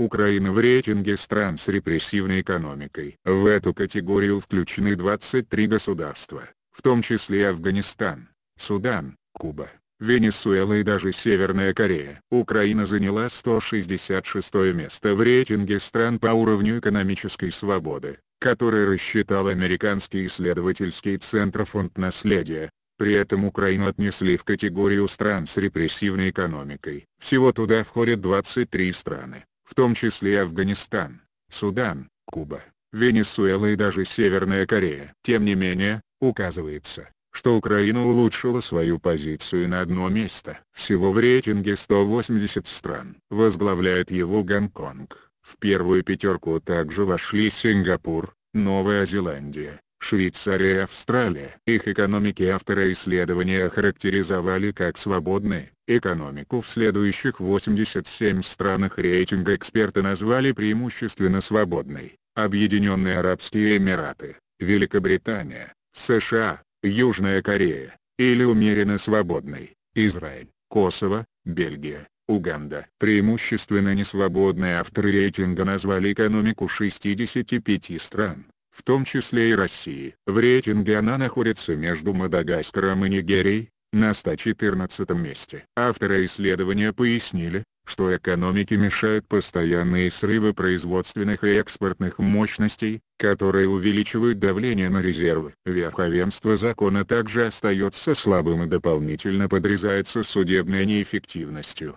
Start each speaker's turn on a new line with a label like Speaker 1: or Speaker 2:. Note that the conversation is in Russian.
Speaker 1: Украина в рейтинге стран с репрессивной экономикой. В эту категорию включены 23 государства, в том числе Афганистан, Судан, Куба, Венесуэла и даже Северная Корея. Украина заняла 166 место в рейтинге стран по уровню экономической свободы, который рассчитал американский исследовательский центр Фонд наследия. При этом Украину отнесли в категорию стран с репрессивной экономикой. Всего туда входят 23 страны в том числе Афганистан, Судан, Куба, Венесуэла и даже Северная Корея. Тем не менее, указывается, что Украина улучшила свою позицию на одно место. Всего в рейтинге 180 стран. Возглавляет его Гонконг. В первую пятерку также вошли Сингапур, Новая Зеландия, Швейцария и Австралия. Их экономики авторы исследования охарактеризовали как свободные, Экономику в следующих 87 странах рейтинга эксперты назвали преимущественно свободной. Объединенные Арабские Эмираты, Великобритания, США, Южная Корея, или умеренно свободной, Израиль, Косово, Бельгия, Уганда. Преимущественно несвободные авторы рейтинга назвали экономику 65 стран, в том числе и России. В рейтинге она находится между Мадагаскаром и Нигерией, на 114 месте. Авторы исследования пояснили, что экономике мешают постоянные срывы производственных и экспортных мощностей, которые увеличивают давление на резервы. Верховенство закона также остается слабым и дополнительно подрезается судебной неэффективностью.